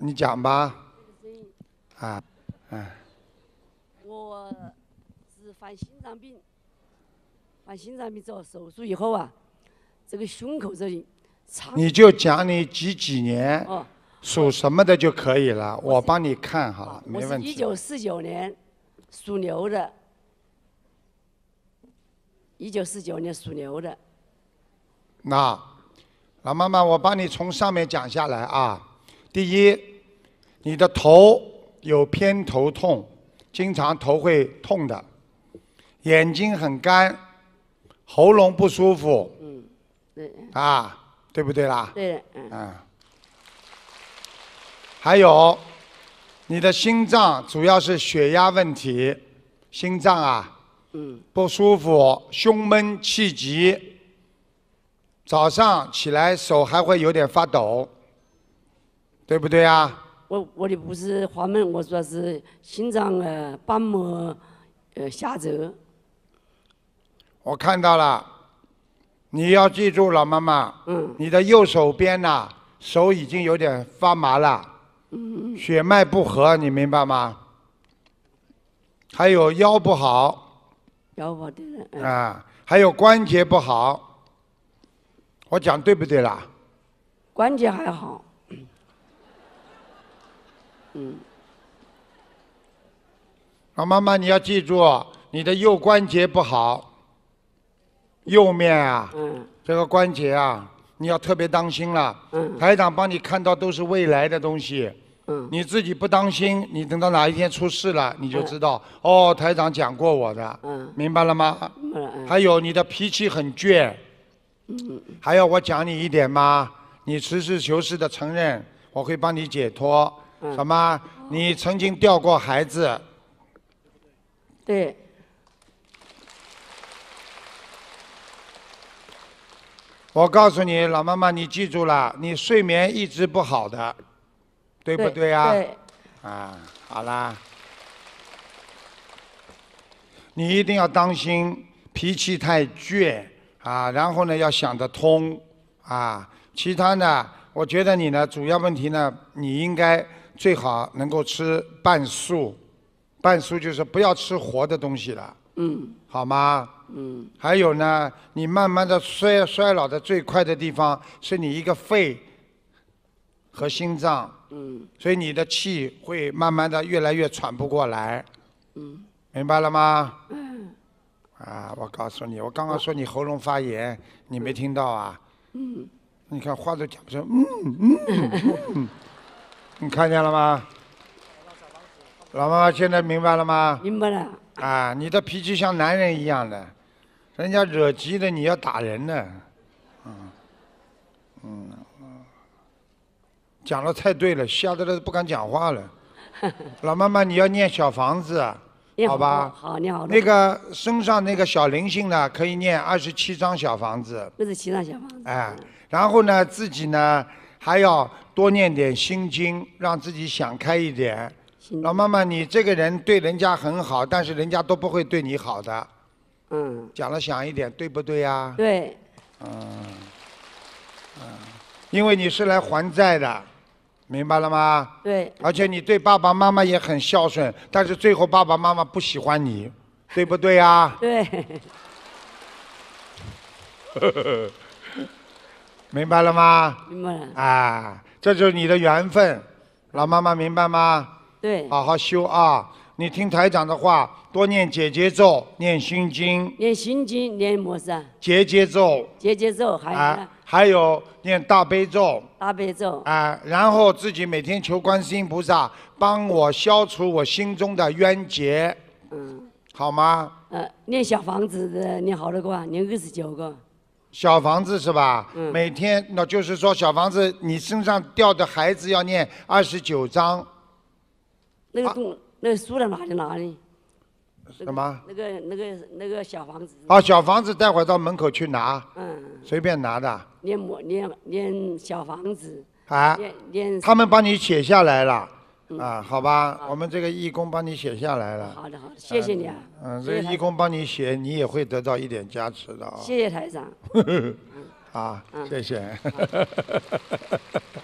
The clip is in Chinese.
你讲吧。啊，嗯。我是犯心脏病，犯心脏病做手术以后啊，这个胸口这里你就讲你几几年属什么的就可以了，我帮你看哈，没问题。一九四九年属牛的，一九四九年属牛的。那老妈妈，我帮你从上面讲下来啊。第一，你的头有偏头痛，经常头会痛的，眼睛很干，喉咙不舒服，嗯，对，啊，对不对啦？对，嗯，啊，还有，你的心脏主要是血压问题，心脏啊，嗯，不舒服，胸闷气急，早上起来手还会有点发抖。对不对啊？我我的不是滑门，我说是心脏呃瓣膜呃狭窄。我看到了，你要记住了，妈妈。嗯。你的右手边呐，手已经有点发麻了。嗯血脉不和，你明白吗？还有腰不好。腰不的。啊，还有关节不好。我讲对不对啦？关节还好。嗯，老妈妈，你要记住，你的右关节不好，右面啊，这个关节啊，你要特别当心了。嗯，台长帮你看到都是未来的东西。嗯，你自己不当心，你等到哪一天出事了，你就知道。哦，台长讲过我的。嗯，明白了吗？嗯嗯。还有你的脾气很倔。嗯。还要我讲你一点吗？你实事求是的承认，我会帮你解脱。什么？你曾经掉过孩子。对。我告诉你，老妈妈，你记住了，你睡眠一直不好的，对不对呀？对。啊，好啦。你一定要当心，脾气太倔啊，然后呢要想得通啊，其他呢，我觉得你呢，主要问题呢，你应该。最好能够吃半素，半素就是不要吃活的东西了，嗯，好吗？嗯。还有呢，你慢慢的衰衰老的最快的地方是你一个肺和心脏，嗯。所以你的气会慢慢的越来越喘不过来，嗯，明白了吗？嗯。啊，我告诉你，我刚刚说你喉咙发炎，你没听到啊？嗯。你看话都讲不成，嗯嗯。你看见了吗？老妈妈，现在明白了吗？明白了。啊，你的脾气像男人一样的，人家惹急了你要打人呢，嗯，嗯，讲的太对了，吓的都不敢讲话了。老妈妈，你要念小房子，好吧？好，念好。那个身上那个小灵性呢，可以念二十七张小房子。不是七张小房子。哎，然后呢，自己呢？还要多念点心经，让自己想开一点。老妈妈，你这个人对人家很好，但是人家都不会对你好的。嗯。讲的响一点，对不对呀？对。嗯。嗯。因为你是来还债的，明白了吗？对。而且你对爸爸妈妈也很孝顺，但是最后爸爸妈妈不喜欢你，对不对呀？对。呵呵呵。明白了吗？明白了。啊，这就是你的缘分，老妈妈明白吗？对。好好修啊！你听台长的话，多念结姐咒，念心经。念心经，念么子？啊？结节咒。结节咒，还有还有念大悲咒。大悲咒。啊，然后自己每天求观世音菩萨帮我消除我心中的冤结。嗯。好吗？呃，念小房子的念好多个啊？念二十九个。小房子是吧？每天那就是说，小房子你身上掉的孩子要念二十九章。那个住那个书在哪里拿的？什么？那个那个那个小房子。啊，小房子，待会到门口去拿。嗯。随便拿的。念么念念小房子。啊。念念。他们帮你写下来了。啊，好吧，我们这个义工帮你写下来了。好的，好，谢谢你啊。嗯，这个义工帮你写，你也会得到一点加持的啊。谢谢台长。啊，谢谢。